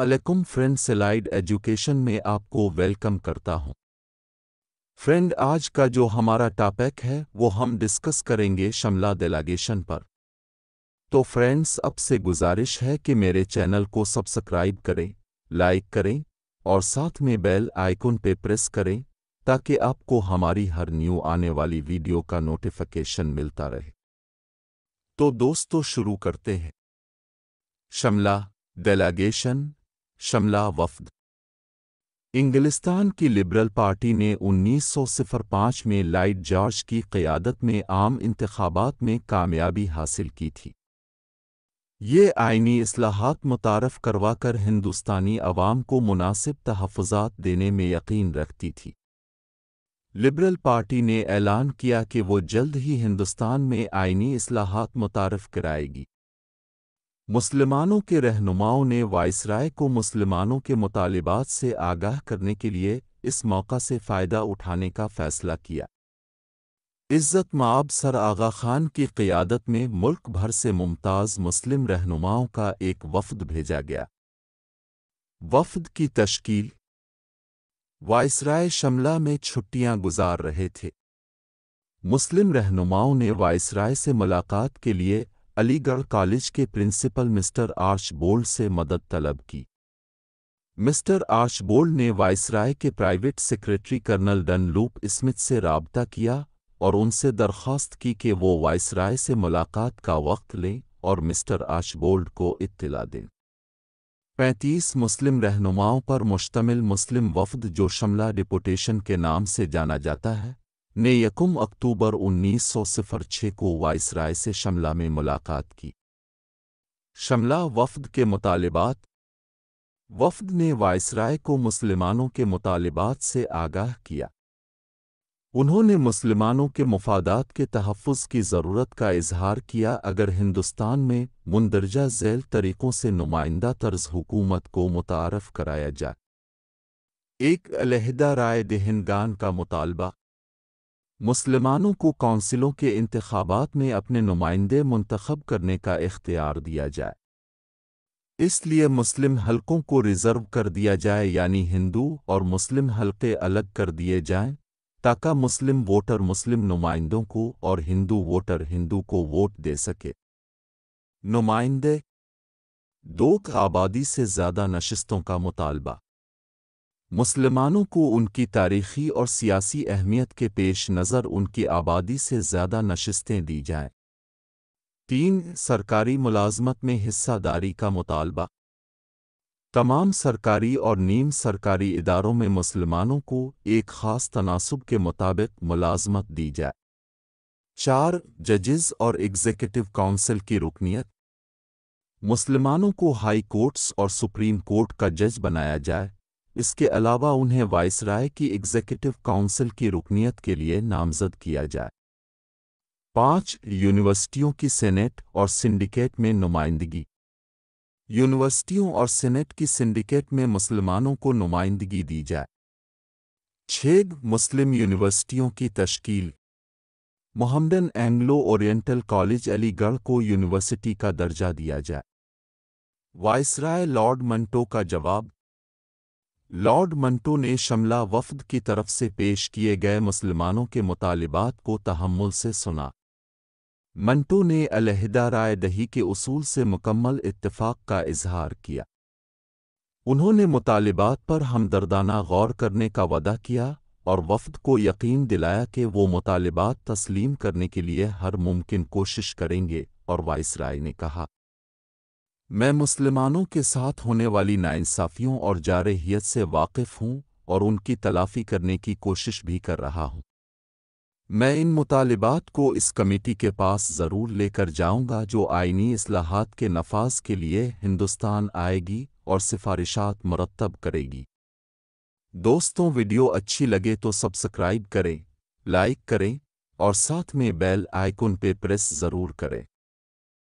अलैकुम friend सिलाइड education में आपको वेलकम करता हूं फ्रेंड आज का जो हमारा टॉपिक है वो हम डिस्कस करेंगे शमला डेलागेशन पर तो फ्रेंड्स अब से गुजारिश है कि मेरे चैनल को सब्सक्राइब करें लाइक करें और साथ में बेल आइकन पे प्रेस करें ताकि आपको हमारी हर न्यू आने वाली वीडियो का नोटिफिकेशन मिलता रहे तो दोस्तों शुरू करते हैं शमला डेलागेशन शमला वफद इंग्लिस्तान की लिबरल पार्टी ने उन्नीस सौ पाँच में लाइट जॉर्ज की क़्यादत में आम इंतबात में कामयाबी हासिल की थी ये आइनी असलाहत मुतारफ़ करवाकर हिंदुस्तानी अवाम को मुनासिब तहफ़ात देने में यकीन रखती थी लिबरल पार्टी ने ऐलान किया कि वो जल्द ही हिंदुस्तान में आइनी असलाहत मुतारफ़ कराएगी मुसलमानों के रहनुमाओं ने वायसराय को मुसलमानों के मुतालबात से आगाह करने के लिए इस मौका से फ़ायदा उठाने का फ़ैसला किया इज़्ज़त माब सर आगा खान की क़ियादत में मुल्क भर से मुमताज़ मुस्लिम रहनुमाओं का एक वफद भेजा गया वफद की तश्कील वायसराय शमला में छुट्टियां गुजार रहे थे मुस्लिम रहनुमाओं ने वायसराय से मुलाकात के लिए अलीगढ़ कॉलेज के प्रिंसिपल मिस्टर आर्चबोल्ड से मदद तलब की मिस्टर आर्चबोल्ड ने वायसराय के private secretary colonel Dunlop Smith से रबता किया और उनसे दरख्वास्त की कि वो वायसराय से मुलाकात का वक्त लें और मिस्टर आर्चबोल्ड को इत्तला दें पैंतीस मुस्लिम रहनुमाओं पर मुश्तमिल मुस्लिम वफद जो शमला डिपोटेशन के नाम से जाना जाता है ने यकुम अक्टूबर उन्नीस सौ छः को वाइसराय से शमला में मुलाकात की शमला वफद के मुतालबात वफद ने वायसराय को मुसलमानों के मुतालबात से आगाह किया उन्होंने मुसलमानों के मफादात के तहफ़ की ज़रूरत का इजहार किया अगर हिंदुस्तान में मुंदरजा झैल तरीक़ों से नुमाइंदा तर्ज हुकूमत को मुतारफ़ कराया जाए एक अलहदा राय दहनगान का मुतालबा मुसलमानों को कौंसिलों के इंतबात में अपने नुमाइंदे मुंतखब करने का इख्तियार दिया जाए इसलिए मुस्लिम हलकों को रिजर्व कर दिया जाए यानी हिंदू और मुस्लिम हलके अलग कर दिए जाएं ताकि मुस्लिम वोटर मुस्लिम नुमाइंदों को और हिंदू वोटर हिंदू को वोट दे सके नुमाइंदे दो आबादी से ज़्यादा नशस्तों का मुतालबा मुसलमानों को उनकी तारीखी और सियासी अहमियत के पेश नज़र उनकी आबादी से ज़्यादा नशस्तें दी जाएं। तीन सरकारी मुलाजमत में हिस्सादारी का मुतालबा तमाम सरकारी और नीम सरकारी इदारों में मुसलमानों को एक ख़ास तनासब के मुताबिक मुलाजमत दी जाए चार जजेस और एग्जीक्यूटिव काउंसिल की रुकनीत मुसलमानों को हाई कोर्ट्स और सुप्रीम कोर्ट का जज बनाया जाए इसके अलावा उन्हें वायसराय की एग्जीक्यूटिव काउंसिल की रुकनीत के लिए नामजद किया जाए पांच यूनिवर्सिटियों की सेनेट और सिंडिकेट में नुमाइंदगी यूनिवर्सिटियों और सेनेट की सिंडिकेट में मुसलमानों को नुमाइंदगी दी जाए छः मुस्लिम यूनिवर्सिटियों की तश्कील Mohammedan Anglo Oriental college Aligarh को यूनिवर्सिटी का दर्जा दिया जाए वायसराय लॉर्ड मंटो का जवाब लॉर्ड मंटो ने शमला वफद की तरफ से पेश किए गए मुसलमानों के मुतालबात को तहमुल से सुना मंटो ने अलहदा राय दही के उसूल से मुकम्मल इत्तफाक का इजहार किया उन्होंने मुतालबात पर हमदर्दाना गौर करने का वादा किया और वफद को यकीन दिलाया कि वो मुतालबात तस्लीम करने के लिए हर मुमकिन कोशिश करेंगे और वाइसराय ने कहा मैं मुसलमानों के साथ होने वाली नाइंसाफ़ियों और जारहियत से वाकिफ़ हूँ और उनकी तलाफ़ी करने की कोशिश भी कर रहा हूं मैं इन मुतालबात को इस कमेटी के पास ज़रूर लेकर जाऊंगा जो आइनी असलाहत के नफाज के लिए हिंदुस्तान आएगी और सिफारिशात मरतब करेगी दोस्तों वीडियो अच्छी लगे तो सब्सक्राइब करें लाइक करें और साथ में बेल आइकन पे प्रेस ज़रूर करें